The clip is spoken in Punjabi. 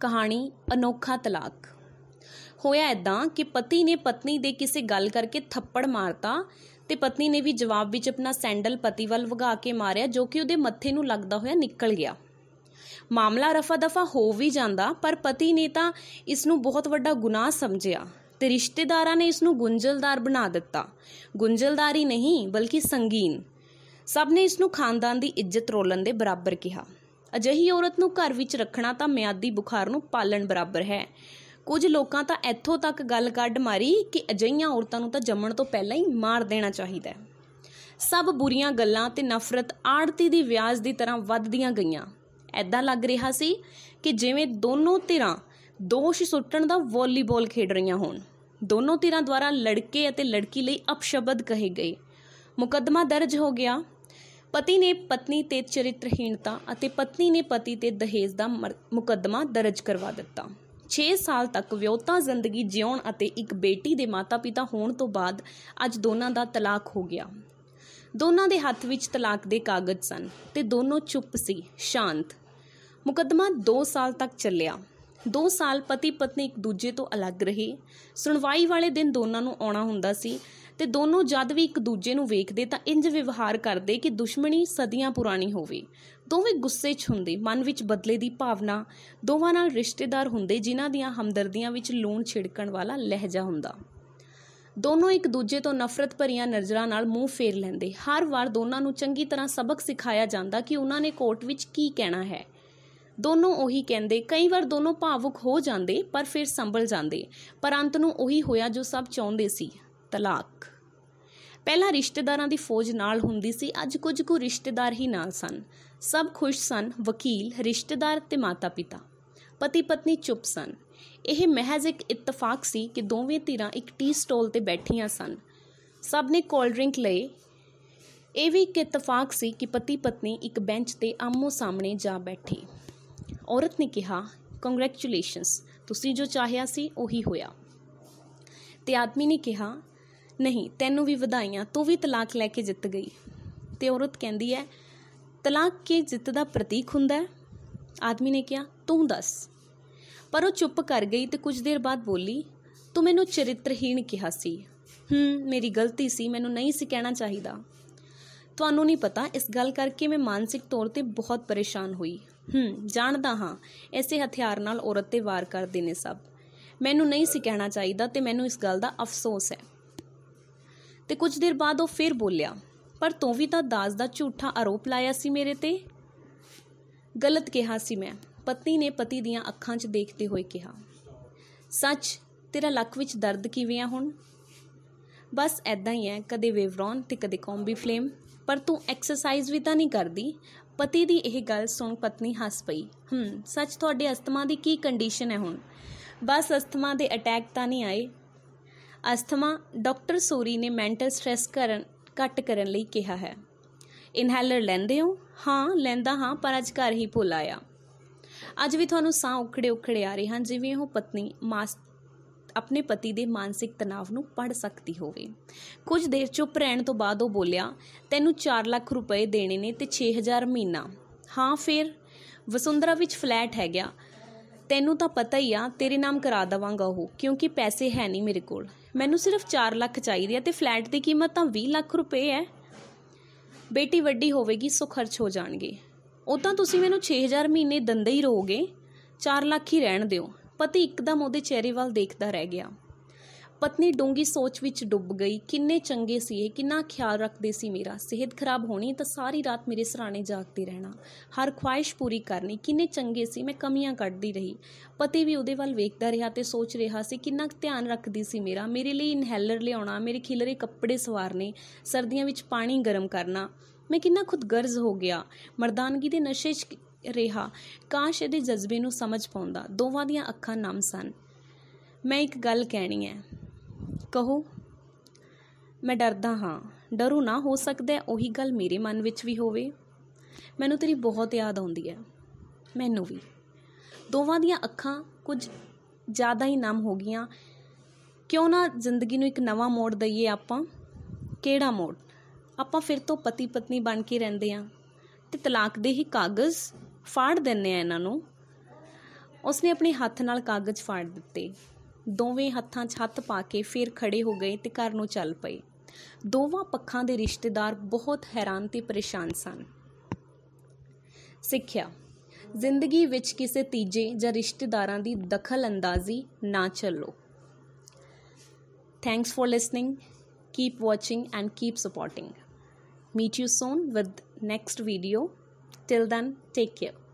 ਕਹਾਣੀ ਅਨੋਖਾ ਤਲਾਕ ਹੋਇਆ ਇਦਾਂ ਕਿ ਪਤੀ ਨੇ ਪਤਨੀ ਦੇ ਕਿਸੇ ਗੱਲ ਕਰਕੇ ਥੱਪੜ ਮਾਰਤਾ ਤੇ ਪਤਨੀ ਨੇ ਵੀ ਜਵਾਬ ਵਿੱਚ ਆਪਣਾ ਸੈਂਡਲ ਪਤੀ ਵੱਲ ਵਗਾ ਕੇ ਮਾਰਿਆ ਜੋ ਕਿ ਉਹਦੇ ਮੱਥੇ ਨੂੰ ਲੱਗਦਾ ਹੋਇਆ ਨਿਕਲ ਗਿਆ ਮਾਮਲਾ ਰਫਾ ਦਫਾ ਹੋ ਵੀ ਜਾਂਦਾ ਪਰ ਪਤੀ ਨੇ ਤਾਂ ਇਸ ਨੂੰ ਬਹੁਤ ਵੱਡਾ ਗੁਨਾਹ ਸਮਝਿਆ ਤੇ ਰਿਸ਼ਤੇਦਾਰਾਂ ਨੇ ਇਸ ਨੂੰ ਗੁੰਝਲਦਾਰ ਬਣਾ ਦਿੱਤਾ ਗੁੰਝਲਦਾਰੀ ਨਹੀਂ ਬਲਕਿ ਸੰਗੀਨ ਸਭ ਨੇ ਇਸ ਨੂੰ ਖਾਨਦਾਨ ਦੀ ਇੱਜ਼ਤ ਰੋਲਣ ਦੇ ਬਰਾਬਰ ਕਿਹਾ ਅਜਿਹੀ ਔਰਤ ਨੂੰ ਘਰ ਵਿੱਚ ਰੱਖਣਾ ਤਾਂ ਮਿਆਦੀ ਬੁਖਾਰ ਨੂੰ ਪਾਲਣ ਬਰਾਬਰ ਹੈ ਕੁਝ ਲੋਕਾਂ ਤਾਂ ਇੱਥੋਂ ਤੱਕ ਗੱਲ ਕੱਢ ਮਾਰੀ ਕਿ ਅਜਈਆਂ ਔਰਤਾਂ ਨੂੰ ਤਾਂ ਜੰਮਣ ਤੋਂ ਪਹਿਲਾਂ ਹੀ ਮਾਰ ਦੇਣਾ ਚਾਹੀਦਾ ਹੈ ਸਭ ਬੁਰੀਆਂ ਗੱਲਾਂ ਤੇ ਨਫ਼ਰਤ ਆੜਤੀ ਦੀ ਵਿਆਜ ਦੀ ਤਰ੍ਹਾਂ ਵੱਧਦੀਆਂ ਗਈਆਂ ਐਦਾਂ ਲੱਗ ਰਿਹਾ ਸੀ ਕਿ ਜਿਵੇਂ ਦੋਨੋਂ ਧਿਰਾਂ ਦੋਸ਼ ਸੁੱਟਣ ਦਾ ਵਾਲੀਬਾਲ ਖੇਡ ਰਹੀਆਂ ਹੋਣ ਦੋਨੋਂ ਧਿਰਾਂ ਦੁਆਰਾ ਲੜਕੇ ਅਤੇ ਲੜਕੀ ਲਈ ਅਪਸ਼ਬਦ ਕਹੇ ਗਏ ਮੁਕੱਦਮਾ ਦਰਜ ਹੋ ਗਿਆ ਪਤੀ ਨੇ ਪਤਨੀ ਤੇ ਚਰਿੱਤਰਹੀਣਤਾ ਅਤੇ ਪਤਨੀ ਨੇ ਪਤੀ ਤੇ ਦਹੇਜ ਦਾ ਮੁਕੱਦਮਾ ਦਰਜ ਕਰਵਾ ਦਿੱਤਾ 6 ਸਾਲ ਤੱਕ ਵਿਆਹਤਾ ਜ਼ਿੰਦਗੀ ਜਿਉਣ ਅਤੇ ਇੱਕ ਬੇਟੀ ਦੇ ਮਾਤਾ-ਪਿਤਾ ਹੋਣ ਤੋਂ ਬਾਅਦ ਅੱਜ ਦੋਨਾਂ ਦਾ ਤਲਾਕ ਹੋ ਗਿਆ ਦੋਨਾਂ ਦੇ ਹੱਥ ਵਿੱਚ ਤਲਾਕ ਦੇ ਕਾਗਜ਼ ਸਨ ਤੇ ਦੋਨੋਂ ਚੁੱਪ ਸੀ ਸ਼ਾਂਤ ਮੁਕੱਦਮਾ 2 ਸਾਲ ਤੱਕ ਚੱਲਿਆ 2 ਸਾਲ ਪਤੀ ਪਤਨੀ ਇੱਕ ਦੂਜੇ ਤੋਂ ਅਲੱਗ ਰਹੇ ਸੁਣਵਾਈ ਵਾਲੇ ਦਿਨ ਦੋਨਾਂ ਨੂੰ ਆਉਣਾ ਹੁੰਦਾ ਸੀ ਤੇ ਦੋਨੋਂ ਜਦ ਵੀ ਇੱਕ ਦੂਜੇ ਨੂੰ ਵੇਖਦੇ ਤਾਂ ਇੰਜ ਵਿਵਹਾਰ ਕਰਦੇ ਕਿ ਦੁਸ਼ਮਣੀ ਸਦੀਆਂ ਪੁਰਾਣੀ ਹੋਵੇ ਦੋਵੇਂ ਗੁੱਸੇ 'ਚ ਹੁੰਦੇ ਮਨ ਵਿੱਚ ਬਦਲੇ ਦੀ ਭਾਵਨਾ ਦੋਵਾਂ ਨਾਲ ਰਿਸ਼ਤੇਦਾਰ ਹੁੰਦੇ ਜਿਨ੍ਹਾਂ ਦੀਆਂ ਹਮਦਰਦੀਆਂ ਵਿੱਚ ਲੂਣ ਛਿੜਕਣ ਵਾਲਾ ਲਹਿਜਾ ਹੁੰਦਾ ਦੋਨੋਂ ਇੱਕ ਦੂਜੇ ਤੋਂ ਨਫ਼ਰਤ ਭਰੀਆਂ ਨਜ਼ਰਾਂ ਨਾਲ ਮੂੰਹ ਫੇਰ ਲੈਂਦੇ ਹਰ ਵਾਰ ਦੋਨਾਂ ਨੂੰ ਚੰਗੀ ਤਰ੍ਹਾਂ ਸਬਕ ਸਿਖਾਇਆ ਜਾਂਦਾ ਕਿ ਉਹਨਾਂ ਨੇ ਕੋਰਟ ਵਿੱਚ ਕੀ ਕਹਿਣਾ ਹੈ ਦੋਨੋਂ ਉਹੀ ਕਹਿੰਦੇ ਕਈ ਵਾਰ ਦੋਨੋਂ ਭਾਵੁਕ ਹੋ ਜਾਂਦੇ ਪਰ ਫਿਰ ਸੰਭਲ ਜਾਂਦੇ ਪਰ ਅੰਤ ਨੂੰ ਉਹੀ ਹੋਇਆ ਜੋ ਸਭ ਚਾਹੁੰਦੇ ਸੀ ਤਲਾਕ ਪਹਿਲਾਂ ਰਿਸ਼ਤੇਦਾਰਾਂ ਦੀ ਫੌਜ ਨਾਲ ਹੁੰਦੀ ਸੀ ਅੱਜ ਕੁਝ ਕੁ ਰਿਸ਼ਤੇਦਾਰ ਹੀ ਨਾਲ ਸਨ ਸਭ ਖੁਸ਼ ਸਨ ਵਕੀਲ ਰਿਸ਼ਤੇਦਾਰ ਤੇ ਮਾਤਾ-ਪਿਤਾ ਪਤੀ ਪਤਨੀ ਚੁੱਪ ਸਨ ਇਹ ਮਹਿਜ਼ ਇੱਕ ਇਤਫਾਕ ਸੀ ਕਿ ਦੋਵੇਂ ਧਿਰਾਂ ਇੱਕ ਟੀ ਸਟਾਲ ਤੇ ਬੈਠੀਆਂ ਸਨ ਸਭ ਨੇ ਕੋਲਡ ਡਰਿੰਕ ਲਏ ਇਹ ਵੀ ਇੱਕ ਇਤਫਾਕ ਸੀ ਕਿ ਪਤੀ ਪਤਨੀ ਇੱਕ ਬੈਂਚ ਤੇ ਆਮੋ ਸਾਹਮਣੇ ਜਾ ਬੈਠੇ ਔਰਤ ਨੇ ਕਿਹਾ ਕੰਗ੍ਰੈਚੁਲੇਸ਼ਨਸ ਤੁਸੀਂ ਜੋ ਚਾਹਿਆ ਸੀ ਉਹੀ ਹੋਇਆ ਤੇ ਆਦਮੀ ਨੇ ਕਿਹਾ ਨਹੀਂ ਤੈਨੂੰ ਵੀ ਵਧਾਈਆਂ ਤੂੰ ਵੀ ਤਲਾਕ ਲੈ ਕੇ ਜਿੱਤ ਗਈ ਤੇ ਔਰਤ ਕਹਿੰਦੀ ਹੈ ਤਲਾਕ ਕੇ ਜਿੱਤ ਦਾ ਪ੍ਰਤੀਕ ਹੁੰਦਾ ਹੈ ਆਦਮੀ ਨੇ ਕਿਹਾ ਤੂੰ ਦੱਸ ਪਰ ਉਹ ਚੁੱਪ ਕਰ ਗਈ ਤੇ ਕੁਝ ਦੇਰ ਬਾਅਦ ਬੋਲੀ ਤੂੰ ਮੈਨੂੰ ਚਰਿੱਤਰਹੀਣ ਕਿਹਾ ਸੀ ਹੂੰ ਮੇਰੀ ਗਲਤੀ ਸੀ ਮੈਨੂੰ ਨਹੀਂ ਸੀ ਕਹਿਣਾ ਚਾਹੀਦਾ ਤੁਹਾਨੂੰ ਨਹੀਂ ਪਤਾ ਇਸ ਗੱਲ ਕਰਕੇ ਮੈਂ ਮਾਨਸਿਕ ਤੌਰ ਤੇ ਬਹੁਤ ਪਰੇਸ਼ਾਨ ਹੋਈ ਹੂੰ ਜਾਣਦਾ ਹਾਂ ਐਸੇ ਹਥਿਆਰ ਨਾਲ ਔਰਤ ਤੇ ਵਾਰ ਕਰਦੇ ਨੇ ਸਭ ਮੈਨੂੰ ਨਹੀਂ ਸੀ ਕਹਿਣਾ ਚਾਹੀਦਾ ਤੇ ਮੈਨੂੰ ਇਸ ਗੱਲ ਦਾ ਅਫਸੋਸ ਹੈ ਤੇ ਕੁਝ ਦਿਨ ਬਾਅਦ ਉਹ ਫਿਰ ਬੋਲਿਆ ਪਰ ਤੂੰ ਵੀ ਤਾਂ ਦਾਜ ਦਾ ਝੂਠਾ ਆਰੋਪ ਲਾਇਆ ਸੀ ਮੇਰੇ ਤੇ ਗਲਤ ਕਿਹਾ ਸੀ ਮੈਂ ਪਤਨੀ ਨੇ ਪਤੀ ਦੀਆਂ ਅੱਖਾਂ 'ਚ ਦੇਖਦੇ ਹੋਏ ਕਿਹਾ ਸੱਚ ਤੇਰਾ ਲੱਕ ਵਿੱਚ ਦਰਦ ਕਿਵੇਂ ਆ ਹੁਣ ਬਸ ਐਦਾਂ ਹੀ ਐ ਕਦੇ ਵੇਵਰੌਨ ਤੇ ਕਦੇ ਕੌਂਬੀ ਫਲੇਮ ਪਰ ਤੂੰ ਐਕਸਰਸਾਈਜ਼ ਵੀ ਤਾਂ ਨਹੀਂ ਕਰਦੀ ਪਤੀ ਦੀ ਇਹ ਗੱਲ ਸੁਣ ਪਤਨੀ ਹੱਸ ਪਈ ਹੂੰ ਸੱਚ ਤੁਹਾਡੇ ਅਸਥਮਾ ਦੀ ਕੀ ਕੰਡੀਸ਼ਨ ਹੈ ਹੁਣ ਬਸ ਅਸਥਮਾ ਦੇ ਅਟੈਕ ਤਾਂ ਨਹੀਂ ਆਏ ਅਸਥਮਾ ਡਾਕਟਰ ਸੂਰੀ ਨੇ ਮੈਂਟਲ ਸਟ्रेस ਕਰਨ ਘੱਟ ਕਰਨ ਲਈ ਕਿਹਾ ਹੈ ਇਨਹੇਲਰ ਲੈਂਦੇ ਹੋ ਹਾਂ ਲੈਂਦਾ ਹਾਂ ਪਰ ਅੱਜ ਘਰ ਹੀ ਭੁੱਲ ਆਇਆ ਅੱਜ ਵੀ ਤੁਹਾਨੂੰ ਸਾਹ ਉਖੜੇ ਉਖੜੇ ਆ ਰਹੇ ਹਨ ਜਿਵੇਂ ਉਹ ਪਤਨੀ ਮਾਸ ਆਪਣੇ ਪਤੀ ਦੇ ਮਾਨਸਿਕ ਤਣਾਅ ਨੂੰ ਪੜ ਸਕਦੀ ਹੋਵੇ ਕੁਝ ਦੇਰ ਚੁੱਪ ਰਹਿਣ ਤੋਂ ਬਾਅਦ ਉਹ ਬੋਲਿਆ ਤੈਨੂੰ 4 ਲੱਖ ਰੁਪਏ ਦੇਣੇ ਨੇ ਤੇ 6000 ਮਹੀਨਾ ਹਾਂ ਫਿਰ ਵਸੁੰਧਰਾ ਵਿੱਚ ਫਲੈਟ ਹੈ ਗਿਆ ਤੈਨੂੰ ਤਾਂ ਪਤਾ ਹੀ ਆ ਤੇਰੇ ਨਾਮ ਕਰਾ ਦਵਾਂਗਾ ਉਹ ਕਿਉਂਕਿ ਪੈਸੇ ਹੈ ਨਹੀਂ ਮੇਰੇ ਕੋਲ ਮੈਨੂੰ ਸਿਰਫ 4 ਲੱਖ ਚਾਹੀਦੇ ਆ ਤੇ ਫਲੈਟ ਦੀ ਕੀਮਤ ਤਾਂ 20 ਲੱਖ ਰੁਪਏ ਹੈ ਬੇਟੀ ਵੱਡੀ ਹੋਵੇਗੀ ਸੋ ਖਰਚ ਹੋ ਜਾਣਗੇ ਤਾਂ ਤੁਸੀਂ ਮੈਨੂੰ 6000 ਮਹੀਨੇ ਦੰਦੇ ਹੀ ਰਹੋਗੇ 4 ਲੱਖ ਹੀ ਰਹਿਣ ਦਿਓ ਪਤੀ ਇੱਕਦਮ ਉਹਦੇ ਚਿਹਰੇ ਵੱਲ ਦੇਖਦਾ ਰਹਿ ਗਿਆ ਪਤਨੀ ਡੂੰਗੀ ਸੋਚ ਵਿੱਚ ਡੁੱਬ ਗਈ ਕਿੰਨੇ ਚੰਗੇ ਸੀ ਇਹ ਕਿੰਨਾ ਖਿਆਲ ਰੱਖਦੇ ਸੀ ਮੇਰਾ ਸਿਹਤ ਖਰਾਬ ਹੋਣੀ ਤਾਂ ਸਾਰੀ ਰਾਤ ਮੇਰੇ ਸਰਾਣੇ ਜਾਗਦੇ ਰਹਿਣਾ ਹਰ ਖੁਆਇਸ਼ ਪੂਰੀ ਕਰਨੀ ਕਿੰਨੇ ਚੰਗੇ ਸੀ ਮੈਂ ਕਮੀਆਂ ਕੱਢਦੀ ਰਹੀ ਪਤੀ ਵੀ ਉਹਦੇ ਵੱਲ ਵੇਖਦਾ ਰਿਹਾ ਤੇ ਸੋਚ ਰਿਹਾ ਸੀ ਕਿੰਨਾ ਧਿਆਨ ਰੱਖਦੀ ਸੀ ਮੇਰਾ ਮੇਰੇ ਲਈ ਇਨਹੇਲਰ ਲਿਆਉਣਾ ਮੇਰੇ ਖਿਲਰੇ ਕੱਪੜੇ ਸਵਾਰਨੇ ਸਰਦੀਆਂ ਵਿੱਚ ਪਾਣੀ ਗਰਮ ਕਰਨਾ ਮੈਂ ਕਿੰਨਾ ਖੁਦਗਰਜ਼ ਹੋ ਗਿਆ ਮਰਦਾਨਗੀ ਦੇ ਨਸ਼ੇ 'ਚ ਰਿਹਾ ਕਾਸ਼ ਇਹਦੇ ਜਜ਼ਬੇ ਨੂੰ ਸਮਝ ਪਾਉਂਦਾ ਦੋਵਾਂ ਦੀਆਂ ਅੱਖਾਂ ਨਮ ਸਨ ਮੈਂ ਇੱਕ ਗੱਲ ਕਹਿਣੀ ਹੈ ਕਹੋ ਮੈਂ ਡਰਦਾ ਹਾਂ ਡਰੂ ਨਾ ਹੋ ਸਕਦਾ ਉਹੀ ਗੱਲ ਮੇਰੇ ਮਨ ਵਿੱਚ ਵੀ ਹੋਵੇ ਮੈਨੂੰ ਤੇਰੀ ਬਹੁਤ ਯਾਦ ਆਉਂਦੀ ਹੈ ਮੈਨੂੰ ਵੀ ਦੋਵਾਂ ਦੀਆਂ ਅੱਖਾਂ ਕੁਝ ਜ਼ਿਆਦਾ ਹੀ ਨਮ ਹੋ ਗਈਆਂ ਕਿਉਂ ਨਾ ਜ਼ਿੰਦਗੀ ਨੂੰ ਇੱਕ ਨਵਾਂ ਮੋੜ ਦਈਏ ਆਪਾਂ ਕਿਹੜਾ ਮੋੜ ਆਪਾਂ ਫਿਰ ਤੋਂ ਪਤੀ ਪਤਨੀ ਬਣ ਕੇ ਰਹਿੰਦੇ ਆ ਤੇ ਤਲਾਕ ਦੇ ਹੀ ਕਾਗਜ਼ ਫਾੜ ਦਿੰਨੇ ਆ ਇਹਨਾਂ ਨੂੰ ਉਸਨੇ ਆਪਣੇ ਹੱਥ ਨਾਲ ਕਾਗਜ਼ ਫਾੜ ਦਿੱਤੇ ਦੋਵੇਂ ਹੱਥਾਂ 'ਚ ਹੱਥ ਪਾ ਕੇ ਫਿਰ ਖੜੇ ਹੋ ਗਏ ਤੇ ਘਰ ਨੂੰ ਚੱਲ ਪਏ ਦੋਵਾਂ ਪੱਖਾਂ ਦੇ ਰਿਸ਼ਤੇਦਾਰ ਬਹੁਤ ਹੈਰਾਨ ਤੇ ਪਰੇਸ਼ਾਨ ਸਨ ਸਿੱਖਿਆ ਜ਼ਿੰਦਗੀ ਵਿੱਚ ਕਿਸੇ ਤੀਜੇ ਜਾਂ ਰਿਸ਼ਤੇਦਾਰਾਂ ਦੀ ਦਖਲਅੰਦਾਜ਼ੀ ਨਾ ਚੱਲੋ thanks for listening keep watching and keep supporting meet you soon with next video till then take care